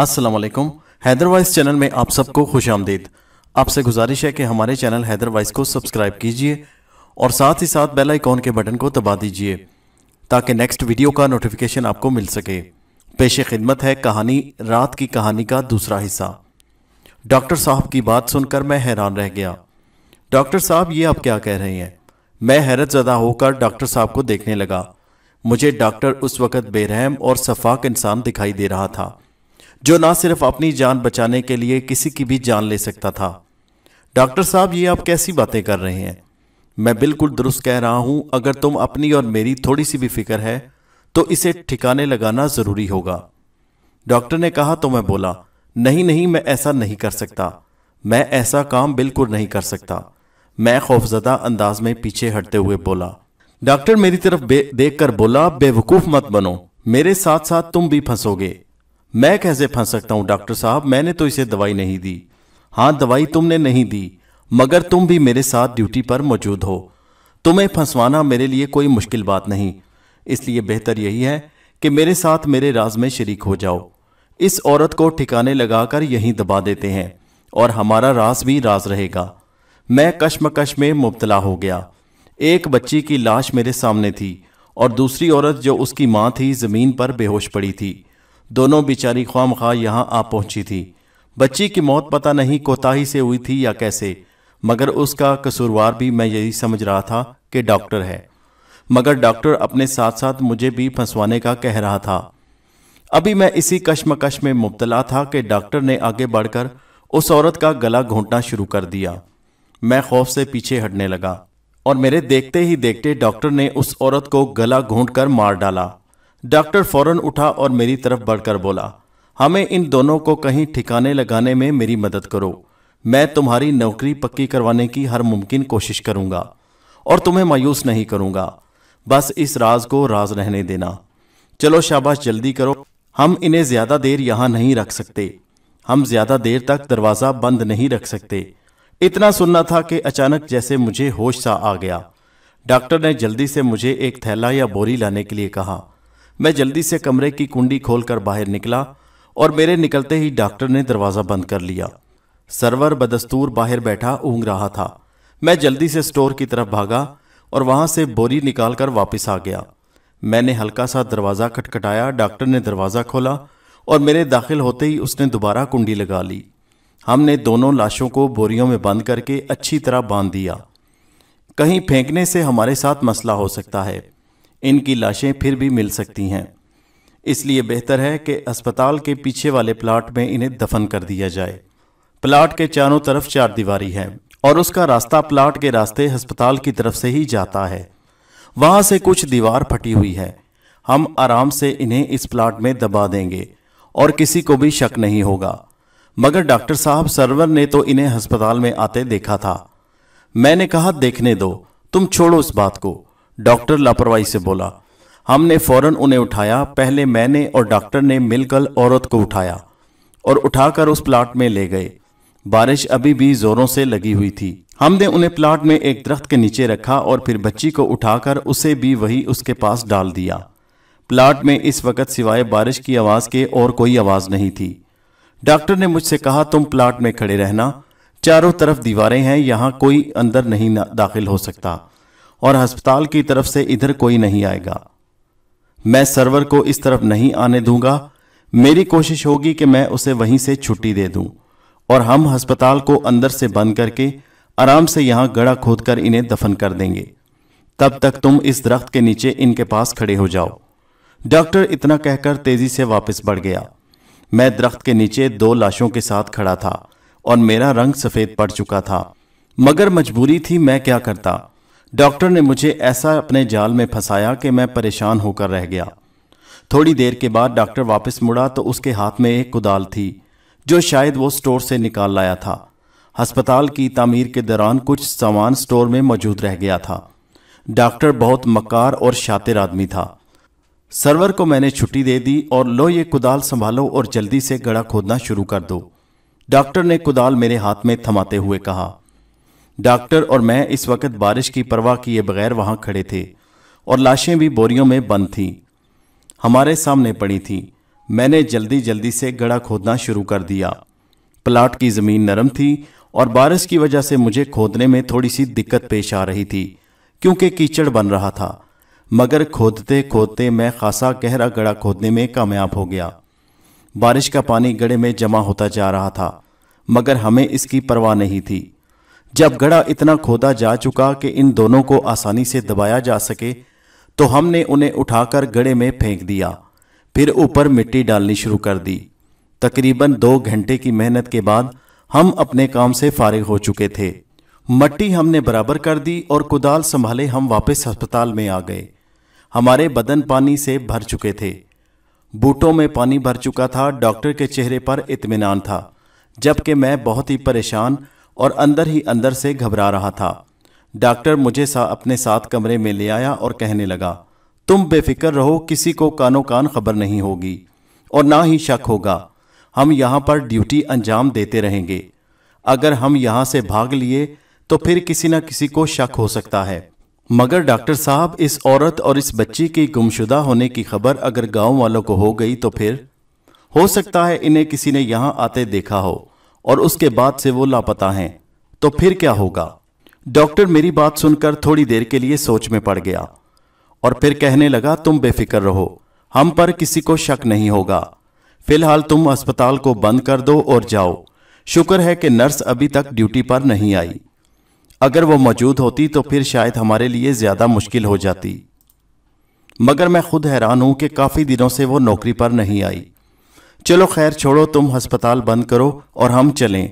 Haider हैदरवाइज channel में आप सबको खुश आमदीद आपसे गुजारिश है कि हमारे चैनल हैदरवाइज को सब्सक्राइब कीजिए और साथ ही साथ बेल आइकॉन के बटन को दबा दीजिए ताकि नेक्स्ट वीडियो का नोटिफिकेशन आपको मिल सके पेश खिदमत है कहानी रात की कहानी का दूसरा हिस्सा डॉक्टर साहब की बात सुनकर मैं हैरान रह गया डॉक्टर साहब ये आप क्या कह रहे हैं मैं हैरत ज़दा होकर डॉक्टर साहब को देखने लगा मुझे डॉक्टर उस वक़्त बेरहम और शफाक इंसान दिखाई दे रहा था जो ना सिर्फ अपनी जान बचाने के लिए किसी की भी जान ले सकता था डॉक्टर साहब ये आप कैसी बातें कर रहे हैं मैं बिल्कुल दुरुस्त कह रहा हूं अगर तुम अपनी और मेरी थोड़ी सी भी फिक्र है तो इसे ठिकाने लगाना जरूरी होगा डॉक्टर ने कहा तो मैं बोला नहीं नहीं मैं ऐसा नहीं कर सकता मैं ऐसा काम बिल्कुल नहीं कर सकता मैं खौफजदा अंदाज में पीछे हटते हुए बोला डॉक्टर मेरी तरफ देख कर बोला बेवकूफ मत बनो मेरे साथ साथ तुम भी फंसोगे मैं कैसे फंस सकता हूं डॉक्टर साहब मैंने तो इसे दवाई नहीं दी हाँ दवाई तुमने नहीं दी मगर तुम भी मेरे साथ ड्यूटी पर मौजूद हो तुम्हें फंसवाना मेरे लिए कोई मुश्किल बात नहीं इसलिए बेहतर यही है कि मेरे साथ मेरे राज में शरीक हो जाओ इस औरत को ठिकाने लगाकर यहीं दबा देते हैं और हमारा राज भी राज रहेगा मैं कश्मकश में मुबतला हो गया एक बच्ची की लाश मेरे सामने थी और दूसरी औरत जो उसकी मां थी जमीन पर बेहोश पड़ी थी दोनों बिचारी ख्वाम खा यहाँ आ पहुंची थी बच्ची की मौत पता नहीं कोताही से हुई थी या कैसे मगर उसका कसूरवार भी मैं यही समझ रहा था कि डॉक्टर है मगर डॉक्टर अपने साथ साथ मुझे भी फंसवाने का कह रहा था अभी मैं इसी कश्मकश में मुबतला था कि डॉक्टर ने आगे बढ़कर उस औरत का गला घोंटना शुरू कर दिया मैं खौफ से पीछे हटने लगा और मेरे देखते ही देखते डॉक्टर ने उस औरत को गला घोंट कर मार डाला डॉक्टर फौरन उठा और मेरी तरफ बढ़कर बोला हमें इन दोनों को कहीं ठिकाने लगाने में मेरी मदद करो मैं तुम्हारी नौकरी पक्की करवाने की हर मुमकिन कोशिश करूंगा और तुम्हें मायूस नहीं करूंगा बस इस राज को राज रहने देना चलो शाबाश जल्दी करो हम इन्हें ज्यादा देर यहां नहीं रख सकते हम ज्यादा देर तक दरवाजा बंद नहीं रख सकते इतना सुनना था कि अचानक जैसे मुझे होश सा आ गया डॉक्टर ने जल्दी से मुझे एक थैला या बोरी लाने के लिए कहा मैं जल्दी से कमरे की कुंडी खोलकर बाहर निकला और मेरे निकलते ही डॉक्टर ने दरवाज़ा बंद कर लिया सर्वर बदस्तूर बाहर बैठा ऊँग रहा था मैं जल्दी से स्टोर की तरफ भागा और वहां से बोरी निकालकर वापस आ गया मैंने हल्का सा दरवाज़ा खटखटाया डॉक्टर ने दरवाज़ा खोला और मेरे दाखिल होते ही उसने दोबारा कुंडी लगा ली हमने दोनों लाशों को बोरियों में बंद करके अच्छी तरह बांध दिया कहीं फेंकने से हमारे साथ मसला हो सकता है इनकी लाशें फिर भी मिल सकती हैं इसलिए बेहतर है कि अस्पताल के पीछे वाले प्लाट में इन्हें दफन कर दिया जाए प्लाट के चारों तरफ चार दीवारी है और उसका रास्ता प्लाट के रास्ते अस्पताल की तरफ से ही जाता है वहां से कुछ दीवार फटी हुई है हम आराम से इन्हें इस प्लाट में दबा देंगे और किसी को भी शक नहीं होगा मगर डॉक्टर साहब सर्वर ने तो इन्हें अस्पताल में आते देखा था मैंने कहा देखने दो तुम छोड़ो इस बात को डॉक्टर लापरवाही से बोला हमने फौरन उन्हें उठाया पहले मैंने और डॉक्टर ने मिलकर औरत को उठाया और उठाकर उस प्लाट में ले गए बारिश अभी भी जोरों से लगी हुई थी हमने उन्हें प्लाट में एक दरख्त के नीचे रखा और फिर बच्ची को उठाकर उसे भी वही उसके पास डाल दिया प्लाट में इस वक्त सिवाय बारिश की आवाज के और कोई आवाज नहीं थी डॉक्टर ने मुझसे कहा तुम प्लाट में खड़े रहना चारों तरफ दीवारें हैं यहाँ कोई अंदर नहीं दाखिल हो सकता और अस्पताल की तरफ से इधर कोई नहीं आएगा मैं सर्वर को इस तरफ नहीं आने दूंगा मेरी कोशिश होगी कि मैं उसे वहीं से छुट्टी दे दूं और हम अस्पताल को अंदर से बंद करके आराम से यहां गड़ा खोदकर इन्हें दफन कर देंगे तब तक तुम इस दरख्त के नीचे इनके पास खड़े हो जाओ डॉक्टर इतना कहकर तेजी से वापस बढ़ गया मैं दरख्त के नीचे दो लाशों के साथ खड़ा था और मेरा रंग सफेद पड़ चुका था मगर मजबूरी थी मैं क्या करता डॉक्टर ने मुझे ऐसा अपने जाल में फंसाया कि मैं परेशान होकर रह गया थोड़ी देर के बाद डॉक्टर वापस मुड़ा तो उसके हाथ में एक कुदाल थी जो शायद वो स्टोर से निकाल लाया था हस्पताल की तामीर के दौरान कुछ सामान स्टोर में मौजूद रह गया था डॉक्टर बहुत मकार और शातिर आदमी था सर्वर को मैंने छुट्टी दे दी और लो ये कुदाल संभालो और जल्दी से गड़ा खोदना शुरू कर दो डॉक्टर ने कुदाल मेरे हाथ में थमाते हुए कहा डॉक्टर और मैं इस वक्त बारिश की परवाह किए बगैर वहाँ खड़े थे और लाशें भी बोरियों में बंद थीं हमारे सामने पड़ी थीं मैंने जल्दी जल्दी से गड़ा खोदना शुरू कर दिया प्लाट की ज़मीन नरम थी और बारिश की वजह से मुझे खोदने में थोड़ी सी दिक्कत पेश आ रही थी क्योंकि कीचड़ बन रहा था मगर खोदते खोदते मैं खासा गहरा गड़ा खोदने में कामयाब हो गया बारिश का पानी गड़े में जमा होता जा रहा था मगर हमें इसकी परवाह नहीं थी जब गड़ा इतना खोदा जा चुका कि इन दोनों को आसानी से दबाया जा सके तो हमने उन्हें उठाकर गड़े में फेंक दिया फिर ऊपर मिट्टी डालनी शुरू कर दी तकरीबन दो घंटे की मेहनत के बाद हम अपने काम से फारिग हो चुके थे मट्टी हमने बराबर कर दी और कुदाल संभाले हम वापस अस्पताल में आ गए हमारे बदन पानी से भर चुके थे बूटों में पानी भर चुका था डॉक्टर के चेहरे पर इतमान था जबकि मैं बहुत ही परेशान और अंदर ही अंदर से घबरा रहा था डॉक्टर मुझे सा अपने साथ कमरे में ले आया और कहने लगा तुम बेफिक्र रहो किसी को कानो कान खबर नहीं होगी और ना ही शक होगा हम यहाँ पर ड्यूटी अंजाम देते रहेंगे अगर हम यहाँ से भाग लिए तो फिर किसी न किसी को शक हो सकता है मगर डॉक्टर साहब इस औरत और इस बच्ची की गुमशुदा होने की खबर अगर गांव वालों को हो गई तो फिर हो सकता है इन्हें किसी ने यहां आते देखा हो और उसके बाद से वो लापता हैं तो फिर क्या होगा डॉक्टर मेरी बात सुनकर थोड़ी देर के लिए सोच में पड़ गया और फिर कहने लगा तुम बेफिक्र रहो हम पर किसी को शक नहीं होगा फिलहाल तुम अस्पताल को बंद कर दो और जाओ शुक्र है कि नर्स अभी तक ड्यूटी पर नहीं आई अगर वो मौजूद होती तो फिर शायद हमारे लिए ज्यादा मुश्किल हो जाती मगर मैं खुद हैरान हूं कि काफी दिनों से वो नौकरी पर नहीं आई चलो खैर छोड़ो तुम हस्पताल बंद करो और हम चलें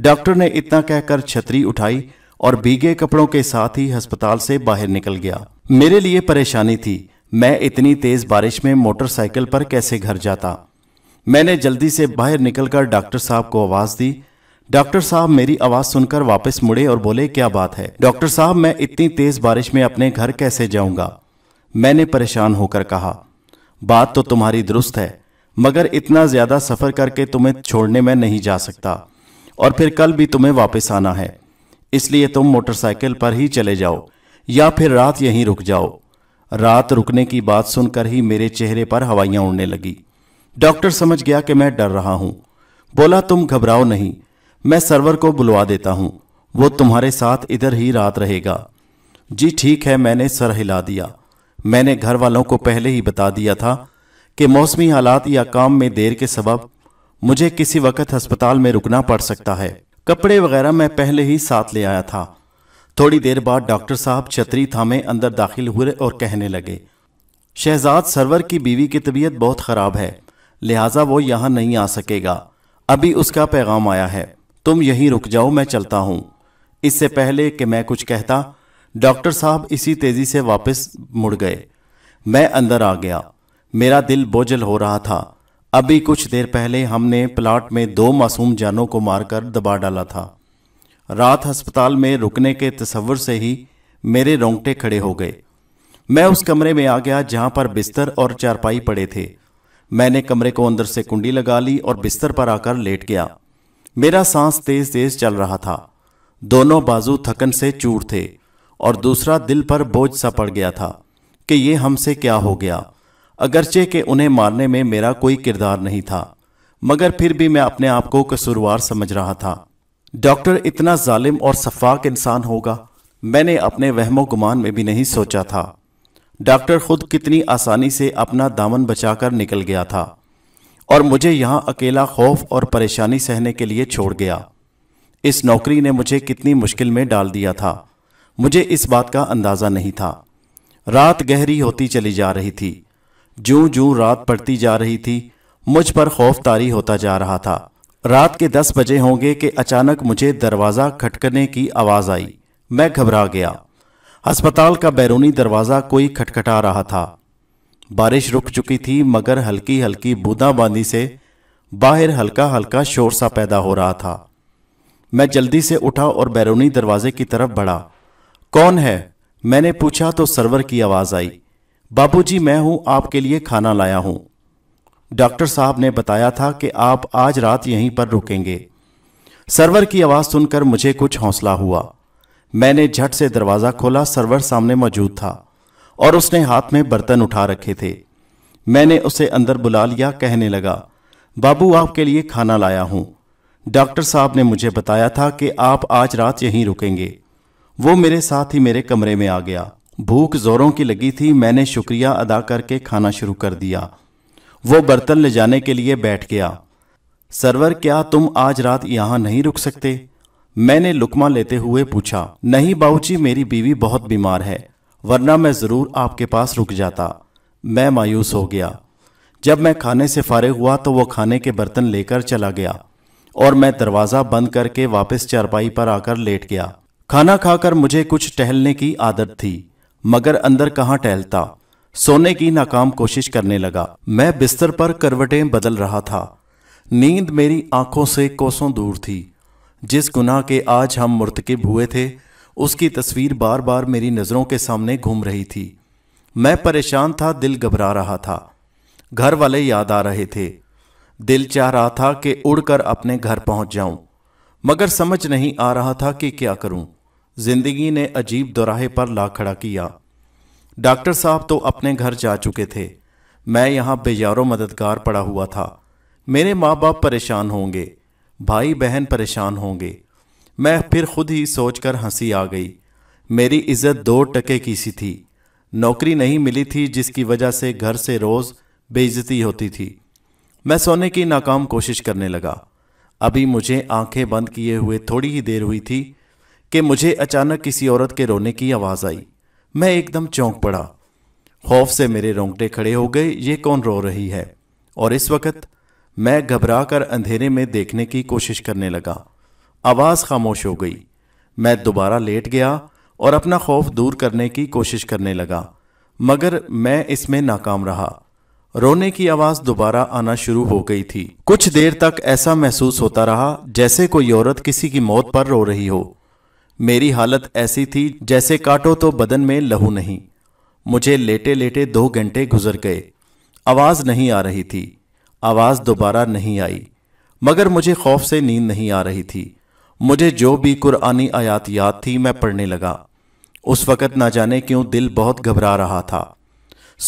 डॉक्टर ने इतना कहकर छतरी उठाई और भीगे कपड़ों के साथ ही अस्पताल से बाहर निकल गया मेरे लिए परेशानी थी मैं इतनी तेज बारिश में मोटरसाइकिल पर कैसे घर जाता मैंने जल्दी से बाहर निकलकर डॉक्टर साहब को आवाज दी डॉक्टर साहब मेरी आवाज सुनकर वापस मुड़े और बोले क्या बात है डॉक्टर साहब मैं इतनी तेज बारिश में अपने घर कैसे जाऊंगा मैंने परेशान होकर कहा बात तो तुम्हारी दुरुस्त है मगर इतना ज्यादा सफर करके तुम्हें छोड़ने में नहीं जा सकता और फिर कल भी तुम्हें वापस आना है इसलिए तुम मोटरसाइकिल पर ही चले जाओ या फिर रात यहीं रुक जाओ रात रुकने की बात सुनकर ही मेरे चेहरे पर हवाइयां उड़ने लगी डॉक्टर समझ गया कि मैं डर रहा हूं बोला तुम घबराओ नहीं मैं सर्वर को बुलवा देता हूं वो तुम्हारे साथ इधर ही रात रहेगा जी ठीक है मैंने सर हिला दिया मैंने घर वालों को पहले ही बता दिया था कि मौसमी हालात या काम में देर के सबब मुझे किसी वक्त अस्पताल में रुकना पड़ सकता है कपड़े वगैरह मैं पहले ही साथ ले आया था थोड़ी देर बाद डॉक्टर साहब छतरी थामे अंदर दाखिल हुए और कहने लगे शहजाद सरवर की बीवी की तबीयत बहुत ख़राब है लिहाजा वो यहाँ नहीं आ सकेगा अभी उसका पैगाम आया है तुम यहीं रुक जाओ मैं चलता हूँ इससे पहले कि मैं कुछ कहता डॉक्टर साहब इसी तेज़ी से वापस मुड़ गए मैं अंदर आ गया मेरा दिल बोझल हो रहा था अभी कुछ देर पहले हमने प्लाट में दो मासूम जानों को मारकर दबा डाला था रात अस्पताल में रुकने के तस्वर से ही मेरे रोंगटे खड़े हो गए मैं उस कमरे में आ गया जहां पर बिस्तर और चारपाई पड़े थे मैंने कमरे को अंदर से कुंडी लगा ली और बिस्तर पर आकर लेट गया मेरा सांस तेज तेज चल रहा था दोनों बाजू थकन से चूर थे और दूसरा दिल पर बोझ सा पड़ गया था कि ये हमसे क्या हो गया अगरचे के उन्हें मारने में मेरा कोई किरदार नहीं था मगर फिर भी मैं अपने आप को कसूरवार समझ रहा था डॉक्टर इतना जालिम और शफाक इंसान होगा मैंने अपने वहमो गुमान में भी नहीं सोचा था डॉक्टर खुद कितनी आसानी से अपना दामन बचाकर निकल गया था और मुझे यहाँ अकेला खौफ और परेशानी सहने के लिए छोड़ गया इस नौकरी ने मुझे कितनी मुश्किल में डाल दिया था मुझे इस बात का अंदाज़ा नहीं था रात गहरी होती चली जा रही थी जो जो रात पड़ती जा रही थी मुझ पर खौफ तारी होता जा रहा था रात के दस बजे होंगे कि अचानक मुझे दरवाज़ा खटकने की आवाज़ आई मैं घबरा गया अस्पताल का बैरूनी दरवाज़ा कोई खटखटा रहा था बारिश रुक चुकी थी मगर हल्की हल्की बूंदाबांदी से बाहर हल्का हल्का शोर सा पैदा हो रहा था मैं जल्दी से उठा और बैरूनी दरवाजे की तरफ बढ़ा कौन है मैंने पूछा तो सर्वर की आवाज़ आई बाबूजी मैं हूं आपके लिए खाना लाया हूं डॉक्टर साहब ने बताया था कि आप आज रात यहीं पर रुकेंगे सर्वर की आवाज सुनकर मुझे कुछ हौसला हुआ मैंने झट से दरवाजा खोला सर्वर सामने मौजूद था और उसने हाथ में बर्तन उठा रखे थे मैंने उसे अंदर बुला लिया कहने लगा बाबू आपके लिए खाना लाया हूं डॉक्टर साहब ने मुझे बताया था कि आप आज रात यहीं रुकेंगे वो मेरे साथ ही मेरे कमरे में आ गया भूख जोरों की लगी थी मैंने शुक्रिया अदा करके खाना शुरू कर दिया वो बर्तन ले जाने के लिए बैठ गया सरवर क्या तुम आज रात यहाँ नहीं रुक सकते मैंने लुकमा लेते हुए पूछा नहीं बाऊची मेरी बीवी बहुत बीमार है वरना मैं ज़रूर आपके पास रुक जाता मैं मायूस हो गया जब मैं खाने से फारे हुआ तो वो खाने के बर्तन लेकर चला गया और मैं दरवाज़ा बंद करके वापस चारपाई पर आकर लेट गया खाना खाकर मुझे कुछ टहलने की आदत थी मगर अंदर कहाँ टहलता सोने की नाकाम कोशिश करने लगा मैं बिस्तर पर करवटें बदल रहा था नींद मेरी आंखों से कोसों दूर थी जिस गुनाह के आज हम मुर्तकब हुए थे उसकी तस्वीर बार बार मेरी नज़रों के सामने घूम रही थी मैं परेशान था दिल घबरा रहा था घर वाले याद आ रहे थे दिल चाह रहा था कि उड़कर अपने घर पहुंच जाऊं मगर समझ नहीं आ रहा था कि क्या करूं जिंदगी ने अजीब दोराहे पर ला खड़ा किया डॉक्टर साहब तो अपने घर जा चुके थे मैं यहाँ बेजारों मददगार पड़ा हुआ था मेरे माँ बाप परेशान होंगे भाई बहन परेशान होंगे मैं फिर खुद ही सोचकर हंसी आ गई मेरी इज्जत दो टके की सी थी नौकरी नहीं मिली थी जिसकी वजह से घर से रोज़ बेइज्जती होती थी मैं सोने की नाकाम कोशिश करने लगा अभी मुझे आंखें बंद किए हुए थोड़ी ही देर हुई थी कि मुझे अचानक किसी औरत के रोने की आवाज़ आई मैं एकदम चौंक पड़ा खौफ से मेरे रोंगटे खड़े हो गए ये कौन रो रही है और इस वक्त मैं घबरा कर अंधेरे में देखने की कोशिश करने लगा आवाज़ खामोश हो गई मैं दोबारा लेट गया और अपना खौफ दूर करने की कोशिश करने लगा मगर मैं इसमें नाकाम रहा रोने की आवाज़ दोबारा आना शुरू हो गई थी कुछ देर तक ऐसा महसूस होता रहा जैसे कोई औरत किसी की मौत पर रो रही हो मेरी हालत ऐसी थी जैसे काटो तो बदन में लहू नहीं मुझे लेटे लेटे दो घंटे गुजर गए आवाज़ नहीं आ रही थी आवाज़ दोबारा नहीं आई मगर मुझे खौफ से नींद नहीं आ रही थी मुझे जो भी कुरानी आयात याद थी मैं पढ़ने लगा उस वक़्त ना जाने क्यों दिल बहुत घबरा रहा था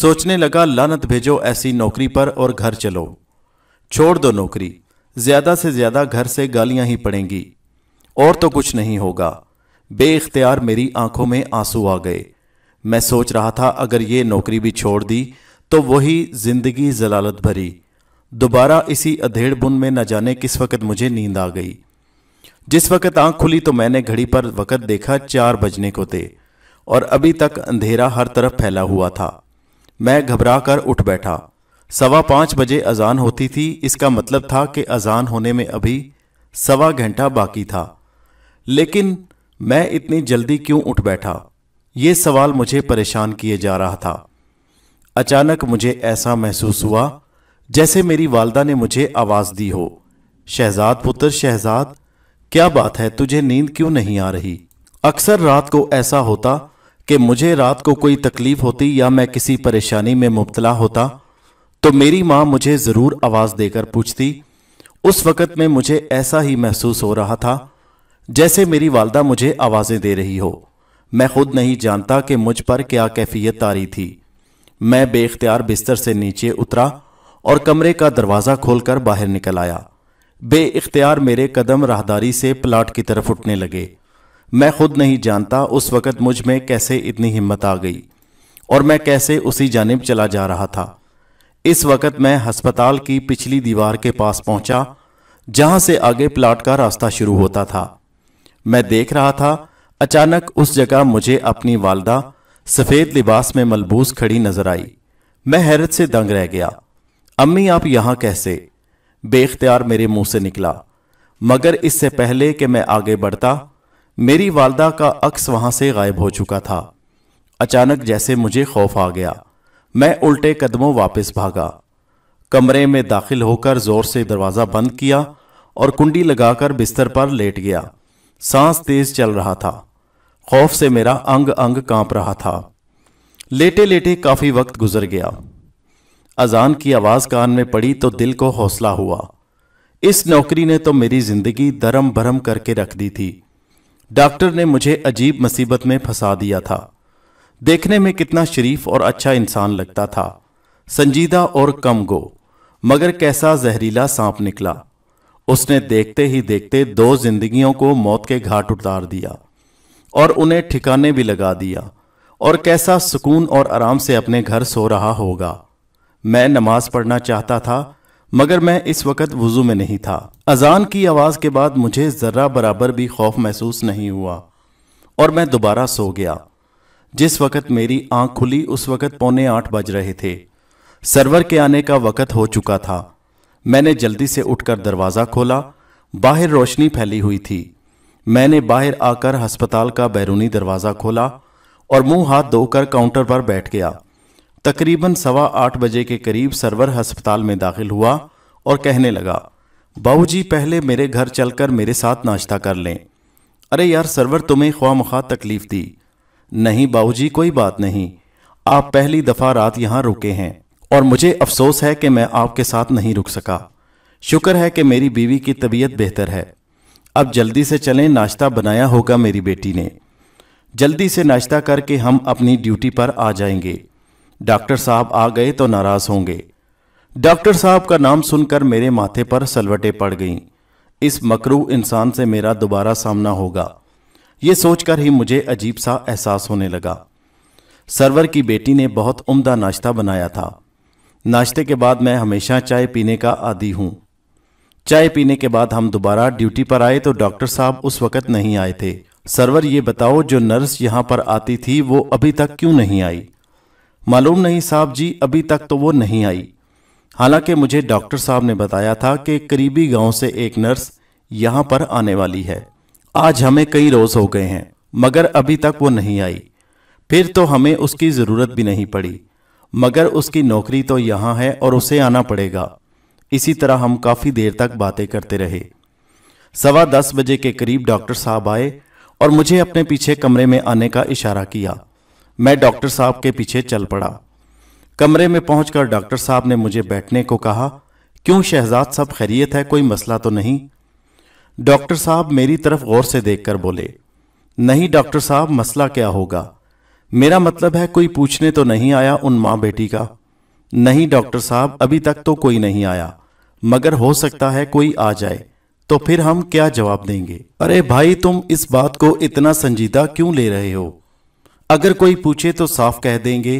सोचने लगा लानत भेजो ऐसी नौकरी पर और घर चलो छोड़ दो नौकरी ज़्यादा से ज़्यादा घर से गालियां ही पड़ेंगी और तो कुछ नहीं होगा बेख्तियार मेरी आंखों में आंसू आ गए मैं सोच रहा था अगर ये नौकरी भी छोड़ दी तो वही जिंदगी जलालत भरी दोबारा इसी अधेड़ बुन में न जाने किस वक्त मुझे नींद आ गई जिस वक्त आंख खुली तो मैंने घड़ी पर वक्त देखा चार बजने को थे और अभी तक अंधेरा हर तरफ फैला हुआ था मैं घबरा कर उठ बैठा सवा पाँच बजे अजान होती थी इसका मतलब था कि अजान होने में अभी सवा घंटा बाकी था लेकिन मैं इतनी जल्दी क्यों उठ बैठा ये सवाल मुझे परेशान किए जा रहा था अचानक मुझे ऐसा महसूस हुआ जैसे मेरी वालदा ने मुझे आवाज दी हो शहजाद पुत्र शहजाद क्या बात है तुझे नींद क्यों नहीं आ रही अक्सर रात को ऐसा होता कि मुझे रात को कोई तकलीफ होती या मैं किसी परेशानी में मुबतला होता तो मेरी माँ मुझे ज़रूर आवाज़ देकर पूछती उस वक़्त में मुझे ऐसा ही महसूस हो रहा था जैसे मेरी वालदा मुझे आवाज़ें दे रही हो मैं खुद नहीं जानता कि मुझ पर क्या कैफियत तारी थी मैं बेख्तियार बिस्तर से नीचे उतरा और कमरे का दरवाज़ा खोलकर बाहर निकल आया बे इख्तियार मेरे कदम राहदारी से प्लाट की तरफ उठने लगे मैं खुद नहीं जानता उस वक़्त मुझ में कैसे इतनी हिम्मत आ गई और मैं कैसे उसी जानब चला जा रहा था इस वक़्त मैं हस्पताल की पिछली दीवार के पास पहुंचा जहां से आगे प्लाट का रास्ता शुरू होता था मैं देख रहा था अचानक उस जगह मुझे अपनी वालदा सफेद लिबास में मलबूस खड़ी नजर आई मैं हैरत से दंग रह गया अम्मी आप यहां कैसे बेख्तियार मेरे मुंह से निकला मगर इससे पहले कि मैं आगे बढ़ता मेरी वालदा का अक्स वहां से गायब हो चुका था अचानक जैसे मुझे खौफ आ गया मैं उल्टे कदमों वापस भागा कमरे में दाखिल होकर जोर से दरवाजा बंद किया और कुंडी लगाकर बिस्तर पर लेट गया सांस तेज चल रहा था खौफ से मेरा अंग अंग कांप रहा था लेटे लेटे काफी वक्त गुजर गया अजान की आवाज कान में पड़ी तो दिल को हौसला हुआ इस नौकरी ने तो मेरी जिंदगी दरम भरम करके रख दी थी डॉक्टर ने मुझे अजीब मुसीबत में फंसा दिया था देखने में कितना शरीफ और अच्छा इंसान लगता था संजीदा और कम गो मगर कैसा जहरीला सांप निकला उसने देखते ही देखते दो जिंदगियों को मौत के घाट उतार दिया और उन्हें ठिकाने भी लगा दिया और कैसा सुकून और आराम से अपने घर सो रहा होगा मैं नमाज पढ़ना चाहता था मगर मैं इस वक्त वज़ू में नहीं था अजान की आवाज़ के बाद मुझे ज़र्रा बराबर भी खौफ महसूस नहीं हुआ और मैं दोबारा सो गया जिस वक्त मेरी आंख खुली उस वक्त पौने आठ बज रहे थे सर्वर के आने का वक़्त हो चुका था मैंने जल्दी से उठकर दरवाज़ा खोला बाहर रोशनी फैली हुई थी मैंने बाहर आकर अस्पताल का बैरूनी दरवाज़ा खोला और मुंह हाथ धोकर काउंटर पर बैठ गया तकरीबन सवा आठ बजे के करीब सर्वर अस्पताल में दाखिल हुआ और कहने लगा जी पहले मेरे घर चलकर मेरे साथ नाश्ता कर लें अरे यार सर्वर तुम्हें मुखा तकलीफ दी नहीं जी कोई बात नहीं आप पहली दफ़ा रात यहाँ रुके हैं और मुझे अफसोस है कि मैं आपके साथ नहीं रुक सका शुक्र है कि मेरी बीवी की तबीयत बेहतर है अब जल्दी से चलें नाश्ता बनाया होगा मेरी बेटी ने जल्दी से नाश्ता करके हम अपनी ड्यूटी पर आ जाएंगे डॉक्टर साहब आ गए तो नाराज होंगे डॉक्टर साहब का नाम सुनकर मेरे माथे पर सलवटें पड़ गईं इस मकरू इंसान से मेरा दोबारा सामना होगा ये सोचकर ही मुझे अजीब सा एहसास होने लगा सरवर की बेटी ने बहुत उम्दा नाश्ता बनाया था नाश्ते के बाद मैं हमेशा चाय पीने का आदि हूँ चाय पीने के बाद हम दोबारा ड्यूटी पर आए तो डॉक्टर साहब उस वक्त नहीं आए थे सरवर ये बताओ जो नर्स यहाँ पर आती थी वो अभी तक क्यों नहीं आई मालूम नहीं साहब जी अभी तक तो वो नहीं आई हालांकि मुझे डॉक्टर साहब ने बताया था कि करीबी गांव से एक नर्स यहाँ पर आने वाली है आज हमें कई रोज हो गए हैं मगर अभी तक वो नहीं आई फिर तो हमें उसकी ज़रूरत भी नहीं पड़ी मगर उसकी नौकरी तो यहां है और उसे आना पड़ेगा इसी तरह हम काफ़ी देर तक बातें करते रहे सवा दस बजे के करीब डॉक्टर साहब आए और मुझे अपने पीछे कमरे में आने का इशारा किया मैं डॉक्टर साहब के पीछे चल पड़ा कमरे में पहुंचकर डॉक्टर साहब ने मुझे बैठने को कहा क्यों शहजाद साहब खैरियत है कोई मसला तो नहीं डॉक्टर साहब मेरी तरफ गौर से देखकर बोले नहीं डॉक्टर साहब मसला क्या होगा मेरा मतलब है कोई पूछने तो नहीं आया उन माँ बेटी का नहीं डॉक्टर साहब अभी तक तो कोई नहीं आया मगर हो सकता है कोई आ जाए तो फिर हम क्या जवाब देंगे अरे भाई तुम इस बात को इतना संजीदा क्यों ले रहे हो अगर कोई पूछे तो साफ कह देंगे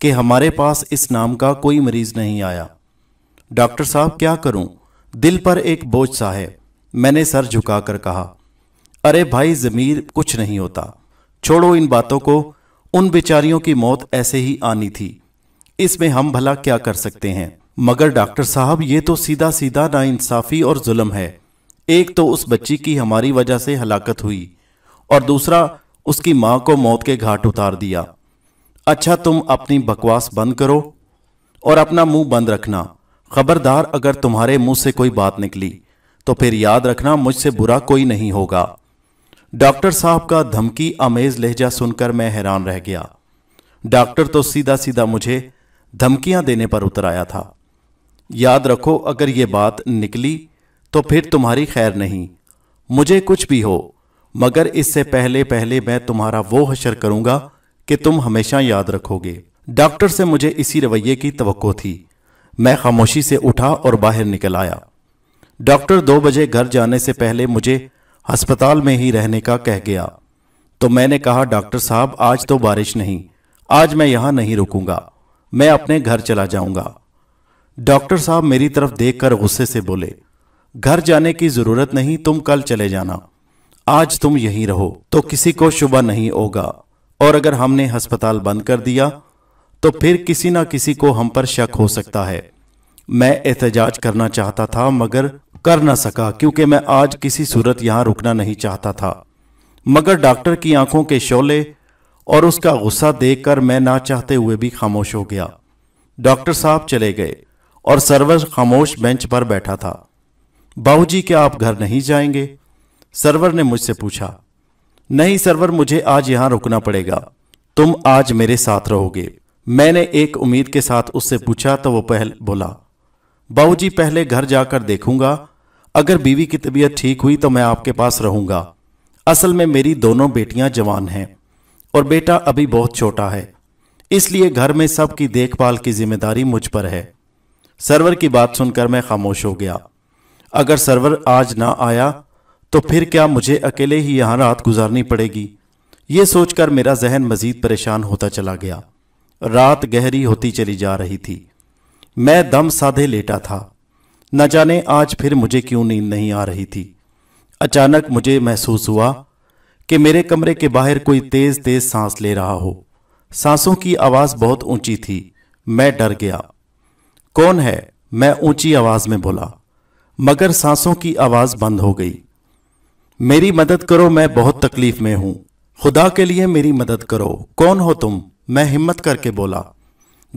कि हमारे पास इस नाम का कोई मरीज नहीं आया डॉक्टर साहब क्या करूं दिल पर एक बोझ सा है मैंने सर झुकाकर कहा अरे भाई जमीर कुछ नहीं होता छोड़ो इन बातों को उन बेचारियों की मौत ऐसे ही आनी थी इसमें हम भला क्या कर सकते हैं मगर डॉक्टर साहब ये तो सीधा सीधा नाइंसाफी और जुल्म है एक तो उस बच्ची की हमारी वजह से हलाकत हुई और दूसरा उसकी मां को मौत के घाट उतार दिया अच्छा तुम अपनी बकवास बंद करो और अपना मुंह बंद रखना खबरदार अगर तुम्हारे मुंह से कोई बात निकली तो फिर याद रखना मुझसे बुरा कोई नहीं होगा डॉक्टर साहब का धमकी आमेज लहजा सुनकर मैं हैरान रह गया डॉक्टर तो सीधा सीधा मुझे धमकियां देने पर उतर आया था याद रखो अगर ये बात निकली तो फिर तुम्हारी खैर नहीं मुझे कुछ भी हो मगर इससे पहले पहले मैं तुम्हारा वो हशर करूंगा कि तुम हमेशा याद रखोगे डॉक्टर से मुझे इसी रवैये की तवक्को थी मैं खामोशी से उठा और बाहर निकल आया डॉक्टर दो बजे घर जाने से पहले मुझे अस्पताल में ही रहने का कह गया तो मैंने कहा डॉक्टर साहब आज तो बारिश नहीं आज मैं यहां नहीं रुकूंगा मैं अपने घर चला जाऊंगा डॉक्टर साहब मेरी तरफ देखकर गुस्से से बोले घर जाने की जरूरत नहीं तुम कल चले जाना आज तुम यहीं रहो तो किसी को शुभ नहीं होगा और अगर हमने अस्पताल बंद कर दिया तो फिर किसी ना किसी को हम पर शक हो सकता है मैं एहतजाज करना चाहता था मगर कर ना सका क्योंकि मैं आज किसी सूरत यहां रुकना नहीं चाहता था मगर डॉक्टर की आंखों के शोले और उसका गुस्सा देखकर मैं ना चाहते हुए भी खामोश हो गया डॉक्टर साहब चले गए और सरवर खामोश बेंच पर बैठा था बाबूजी क्या आप घर नहीं जाएंगे सरवर ने मुझसे पूछा नहीं सरवर मुझे आज यहां रुकना पड़ेगा तुम आज मेरे साथ रहोगे मैंने एक उम्मीद के साथ उससे पूछा तो वो पहल बोला बाबूजी पहले घर जाकर देखूंगा अगर बीवी की तबीयत ठीक हुई तो मैं आपके पास रहूंगा असल में मेरी दोनों बेटियां जवान हैं और बेटा अभी बहुत छोटा है इसलिए घर में सबकी देखभाल की जिम्मेदारी मुझ पर है सर्वर की बात सुनकर मैं खामोश हो गया अगर सर्वर आज ना आया तो फिर क्या मुझे अकेले ही यहां रात गुजारनी पड़ेगी ये सोचकर मेरा जहन मजीद परेशान होता चला गया रात गहरी होती चली जा रही थी मैं दम साधे लेटा था न जाने आज फिर मुझे क्यों नींद नहीं आ रही थी अचानक मुझे महसूस हुआ कि मेरे कमरे के बाहर कोई तेज तेज सांस ले रहा हो सांसों की आवाज बहुत ऊंची थी मैं डर गया कौन है मैं ऊंची आवाज में बोला मगर सांसों की आवाज बंद हो गई मेरी मदद करो मैं बहुत तकलीफ में हूं खुदा के लिए मेरी मदद करो कौन हो तुम मैं हिम्मत करके बोला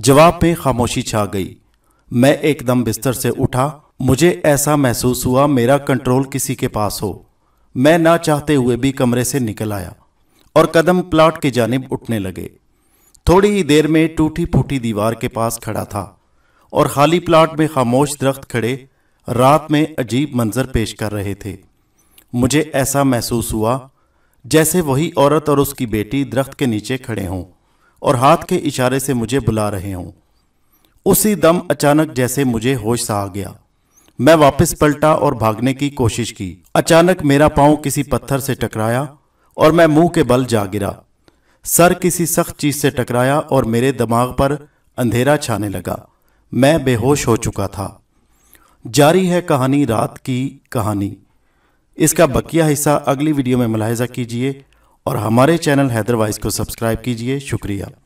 जवाब पे खामोशी छा गई मैं एकदम बिस्तर से उठा मुझे ऐसा महसूस हुआ मेरा कंट्रोल किसी के पास हो मैं ना चाहते हुए भी कमरे से निकल आया और कदम प्लाट की जानब उठने लगे थोड़ी ही देर में टूटी फूटी दीवार के पास खड़ा था और खाली प्लाट में खामोश दरख्त खड़े रात में अजीब मंजर पेश कर रहे थे मुझे ऐसा महसूस हुआ जैसे वही औरत और उसकी बेटी दरख्त के नीचे खड़े हों और हाथ के इशारे से मुझे बुला रहे हों उसी दम अचानक जैसे मुझे होश सा आ गया मैं वापस पलटा और भागने की कोशिश की अचानक मेरा पांव किसी पत्थर से टकराया और मैं मुंह के बल जा गिरा सर किसी सख्त चीज से टकराया और मेरे दिमाग पर अंधेरा छाने लगा मैं बेहोश हो चुका था जारी है कहानी रात की कहानी इसका बकिया हिस्सा अगली वीडियो में मुलायजा कीजिए और हमारे चैनल हैदरवाइज को सब्सक्राइब कीजिए शुक्रिया